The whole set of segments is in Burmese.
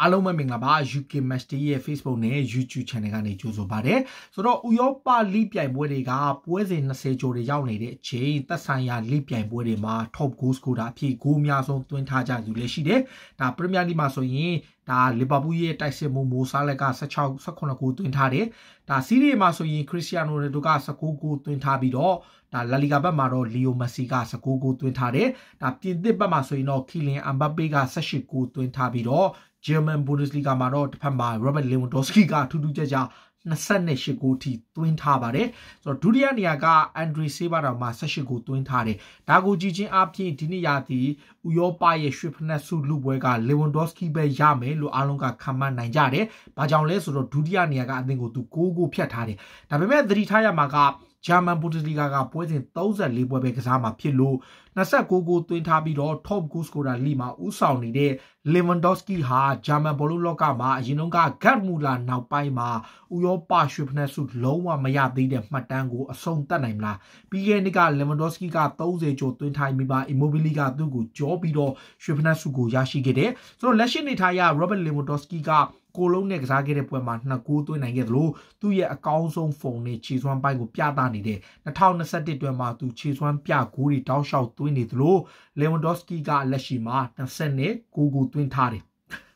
အားလုံးပဲမင်္ဂလာပါ UK Match Day ရဲ့ Facebook နဲ့ YouTube Channel ကနေကြိုဆိုပါရစေ။ဆိုတော့ဥရောပလိပြိုင်ပွဲတွေကပွဲစဉ်20ကျော်တွေရောက်နေတဲ့အချိန်သက်ဆိုင်ရာလိပြိုင်ပွဲတွေမှာ top goal scorer အဖြစ်ဂိုးအများဆုံးသွင်းထားကြသူလည်းရှိတယ်။ဒါ Premier League မှာဆိုရင်ဒါလီဗာပူးရဲ့တိုက်စစ်မှုမိုဆာလက်က16 18ဂိုးသွင်းထားတယ်။ဒါစီးရီးမှာဆိုရင်ခရစ္စတီယာနိုရိုဒိုက19ဂိုးသွင်းထားပြီးတော့ဒါလာလီဂါဘက်မှာတော့လီယိုမက်ဆီက19ဂိုးသွင်းထားတယ်။ဒါပြင်သစ်ဘက်မှာဆိုရင်တော့ခီလင်အမ်ဘပ်ပေက18ဂိုးသွင်းထားပြီးတော့ German Bundesliga မှာတော့တစ်ဖက်မှာ Robert Lewandowski ကထူးထူးခြားခြား28ဂိုးထိသွင်းထားပါတယ်ဆိုတော့ဒုတိယနေရာက Andre Silva တော်မှာ18ဂိုးသွင်းထားတယ်ဒါကိုကြည့်ချင်းအပြင်ဒီနေ့ရာသီဥရောပရဲ့ရွှေဖနက်စုလူပွဲက Lewandowski ပဲရမယ်လို့အားလုံးကခံမှန်းနိုင်ကြတယ်ဘာကြောင့်လဲဆိုတော့ဒုတိယနေရာကအသင်းကိုသူ6ဂိုးဖြတ်ထားတယ်ဒါပေမဲ့သတိထားရမှာကဂျာမန်ဘူဒက်စလီဂါကပွဲစဉ်34ပွဲပဲကစားမှာဖြစ်လို့29ဂိုးသွင်းထားပြီးတော့ top goal scorer လီမှာဦးဆောင်နေတဲ့ Lewandowski ဟာဂျာမန်ဘောလုံးလောကမှာအရင်တုန်းက Gerd Müller နောက်ပိုင်းမှာဥရောပရွှေဖနက်ဆုလုံးဝမရသေးတဲ့မှတ်တမ်းကိုအဆုံးသတ်နိုင်မလားပြီးခဲ့တဲ့နှစ်က Lewandowski က30ကျော်သွင်းထားပြီးပါ Immobile ကသူ့ကိုကြောပြီးတော့ရွှေဖနက်ဆုကိုရရှိခဲ့တယ်ဆိုတော့လက်ရှိနေထိုင်ရ Robert Lewandowski ကကိုလုံးနဲ့ကစားခဲ့တဲ့ပွဲမှာနှစ်ကိုးသွင်းနိုင်ခဲ့သလိုသူ့ရဲ့အကောင်းဆုံးဖုန်နဲ့ခြေစွမ်းပိုင်းကိုပြသနေတယ်2021တွင်မှာသူခြေစွမ်းပြကိုးတွေတောက်လျှောက်သွင်းနေသလိုလေဝန်ဒေါ့စကီကလက်ရှိမှာ26ကိုကိုသွင်းထားတယ်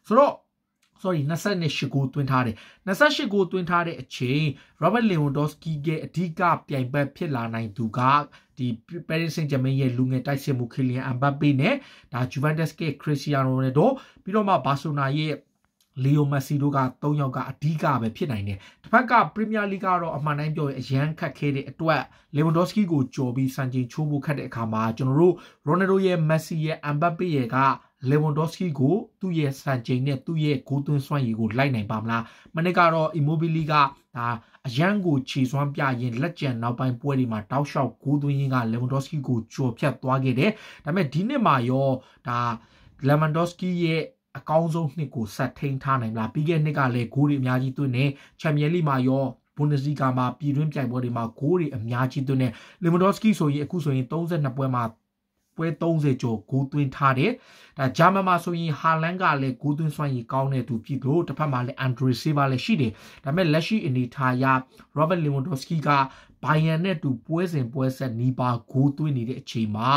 ဆိုတော့ sorry 28ကိုသွင်းထားတယ်28ကိုသွင်းထားတဲ့အချိန် Robert Lewandowski ရဲ့အဓိကပြိုင်ဘက်ဖြစ်လာနိုင်သူကဒီ Paris Saint-Germain ရဲ့လူငယ်တိုက်စစ်မှု Kylian Mbappe နဲ့ဒါ Juventus ရဲ့ Cristiano Ronaldo ပြီးတော့မှ Barcelona ရဲ့လီယိုမက်ဆီတို့က၃ယောက်ကအဓိကပဲဖြစ်နိုင်တယ်တစ်ဖက်ကပရီးမီးယားလိကတော့အမှန်တိုင်းပြောရင်အရန်ခက်ခဲတဲ့အတွက်လေဗန်ဒေါစကီကိုကြော်ပြီးစံချိန်ချိုးဖို့ခက်တဲ့အခါမှာကျွန်တော်တို့ရိုနယ်ဒိုရဲ့မက်ဆီရဲ့အမ်ဘပ်ပေရဲ့ကလေဗန်ဒေါစကီကိုသူ့ရဲ့စံချိန်နဲ့သူ့ရဲ့ဂိုးသွင်းစွမ်းရည်ကိုလိုက်နိုင်ပါမလားမနေ့ကတော့ Immobile ကဒါအရန်ကိုခြေစွမ်းပြရင်လက်ကျန်နောက်ပိုင်းပွဲတွေမှာတောက်လျှောက်ဂိုးသွင်းရင်းကလေဗန်ဒေါစကီကိုကြော်ဖြတ်သွားခဲ့တယ်ဒါပေမဲ့ဒီနှစ်မှာရောဒါလေဗန်ဒေါစကီရဲ့အကောင်းဆုံးနှစ်ကိုဆက်ထိန်ထားနိုင်မလားပြီးခဲ့တဲ့နှစ်ကလည်းဂိုးတွေအများကြီးသွင်းနေချန်ပီယံလိမှာရောဘွန်ဒစီကာမှာပြည်တွင်းပြိုင်ပွဲတွေမှာဂိုးတွေအများကြီးသွင်းနေလီမန်ဒေါစကီဆိုရင်အခုဆိုရင်32ပွဲမှာပွဲ30ကျော်ဂိုးသွင်းထားတယ်။ဒါဂျာမန်မှာဆိုရင်ဟာလန်ကလည်းဂိုးသွင်းစွမ်းရည်ကောင်းတဲ့သူဖြစ်လို့တစ်ဖက်မှာလည်းအန်ဒရီဆေးဗာလည်းရှိတယ်။ဒါပေမဲ့လက်ရှိအနေထားရရောဘတ်လီမွန်ဒိုစကီကဘိုင်ယန်နဲ့တူပွဲစဉ်ပွဲဆက်နီးပါဂိုးသွင်းနေတဲ့အချိန်မှာ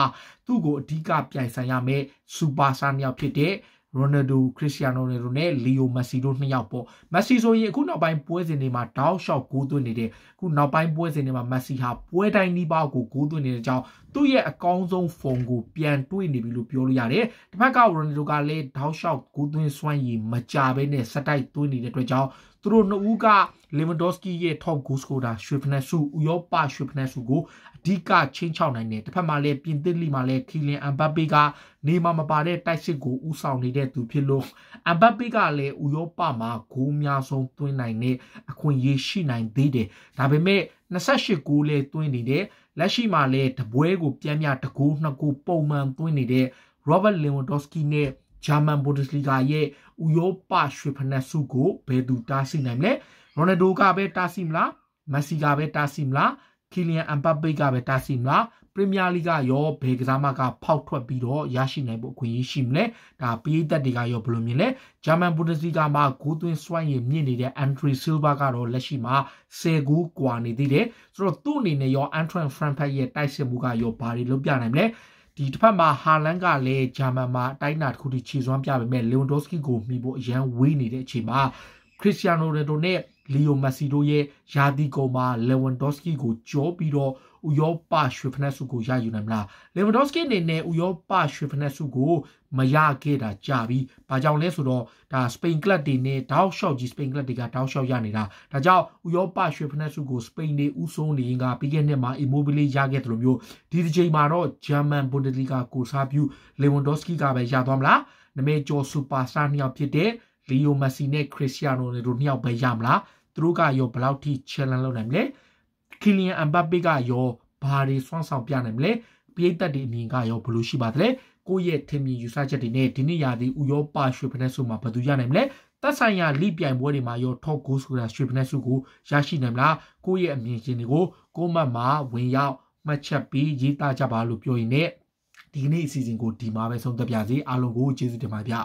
သူ့ကိုအဓိကပြိုင်ဆိုင်ရမယ့်စူပါစတာနှစ်ယောက်ဖြစ်တဲ့ရိုနယ်ဒိုခရစ္စတီယာနိုရိုနယ်လီယိုမက်ဆီတို့နှစ်ယောက်ပေါ့မက်ဆီဆိုရင်အခုနောက်ပိုင်းပွဲစဉ်တွေမှာတောက်လျှောက်ဂိုးသွင်းနေတဲ့အခုနောက်ပိုင်းပွဲစဉ်တွေမှာမက်ဆီဟာပွဲတိုင်းနီးပါးကိုဂိုးသွင်းနေတဲ့အကြောင်းသူ့ရဲ့အကောင်းဆုံးဖုန်ကိုပြန်တွေးနေပြီလို့ပြောလို့ရတယ်။တစ်ဖက်ကရိုနီဒိုကလည်းဒေါက်လျှောက်ဂိုးသွင်းစွမ်းရည်မကြဘဲနဲ့စတိုက်သွင်းနေတဲ့အတွက်ကြောင့်သူတို့နှစ်ဦးကလီမန်ဒိုစကီရဲ့ top goal scorer ရွှေဖနက်စုဥရောပရွှေဖနက်စုကိုအဓိကချင်းချောက်နိုင်တယ်။တစ်ဖက်မှာလည်းပြင်သစ်လီမှာလည်းခီလင်အမ်ဘပ်ပေကနေမှာမပါတဲ့တိုက်စစ်ကိုဥဆောင်နေတဲ့သူဖြစ်လို့အမ်ဘပ်ပေကလည်းဥရောပမှာဂိုးများဆုံးသွင်းနိုင်တဲ့အခွင့်အရေးရှိနိုင်သေးတယ်။ဒါပေမဲ့28ဂိုးလဲသွင်းနေတယ်လက်ရှိမှာလဲတပွဲကို ပြန်မြတကိုး2ကိုးပုံမှန်သွင်းနေတဲ့ Robert Lewandowski နဲ့ဂျာမန်ဘုန်ဒက်စလီဂါရဲ့ဥရောပရွှေဖနက်ဆုကိုဘယ်သူတားဆီးနိုင်မလဲရိုနယ်ဒိုကပဲတားဆီးမလားမက်ဆီကပဲတားဆီးမလားကီလီယန်အမ်ပါပေကပဲတားဆီးမလားပရီးမီးယားလိဂရောဘယ်ကစားမကဖောက်ထွက်ပြီးတော့ရရှိနိုင်ဖို့အခွင့်အရေးရှိမလဲဒါပရိသတ်တွေကရောဘယ်လိုမြင်လဲဂျာမန်ဘူဒက်စလီဂါမှာဂိုးသွင်းစွမ်းရည်မြင့်နေတဲ့အန်ထရီဆီလ်ဗာကတော့လက်ရှိမှာ10ဂိုးကွာနေသေးတယ်ဆိုတော့သူ့အနေနဲ့ရောအန်ထရန်ဖရန်ဖတ်ရဲ့တိုက်စစ်မှုကရောဘာတွေလုပ်ပြနိုင်မလဲဒီတစ်ဖက်မှာဟာလန်ကလည်းဂျာမန်မှာအတိုင်းအတာတစ်ခုထိခြေစွမ်းပြပေမဲ့လေဝန်ဒိုစကီကိုမှီဖို့အရန်ဝေးနေတဲ့အချိန်မှာခရစ်စတီယာနိုရိုနယ်ဒိုနဲ့လီယိုမက်ဆီတို့ရဲ့ယာတီကောမှာလေဝန်ဒေါစကီကိုကြောပြီးတော့ဥရောပရွှေဖနက်စုကိုရယူနိုင်မလားလေဝန်ဒေါစကီအနေနဲ့ဥရောပရွှေဖနက်စုကိုမရခဲ့တာကြာပြီ။ဘာကြောင့်လဲဆိုတော့ဒါစပိန်ကလပ်တွေနဲ့ဒေါက်ရှော့ကြီးစပိန်ကလပ်တွေကဒေါက်ရှော့ရနေတာ။ဒါကြောင့်ဥရောပရွှေဖနက်စုကိုစပိန်တွေဥဆုံးနေရင်ကပြီးခဲ့နှစ်မှာ Immobile ရခဲ့တယ်လို့မျိုးဒီတစ်ချိန်မှာတော့ဂျာမန်ဘွန်ဒလီဂါကိုစားပြုလေဝန်ဒေါစကီကပဲရသွားမလား။နမေကျော်စူပါစတာနှစ်ယောက်ဖြစ်တဲ့လီယိုမက်ဆီနဲ့ခရစ္စတီယာနိုရိုနိုနှစ်ယောက်ပဲရမလား။သူတို့ကရောဘယ်လောက်ထိ challenge လုပ်နိုင်မလဲကီလီယန်အမ်ဘာပေကရောဘာတွေစွမ်းဆောင်ပြနိုင်မလဲပရိသတ်တွေအမြင်ကရောဘယ်လိုရှိပါသလဲကိုယ့်ရဲ့ထင်မြင်ယူဆချက်တွေနဲ့ဒီနေ့ရာသီဥရောပရွှေဖက်ဆုမှာဘယ်သူရနိုင်မလဲသက်ဆိုင်ရာလိပြိုင်ပွဲတွေမှာရော top goal ဆိုတာရွှေဖက်ဆုကိုရရှိနိုင်မလားကိုယ့်ရဲ့အမြင်ရှင်တွေကိုကိုမတ်မှာဝင်ရောက်မှတ်ချက်ပြီးရေးသားကြပါလို့ပြောရင်းနဲ့ဒီနေ့အစီအစဉ်ကိုဒီမှာပဲဆုံးသက်ပါစေအားလုံးကိုကျေးဇူးတင်ပါဗျာ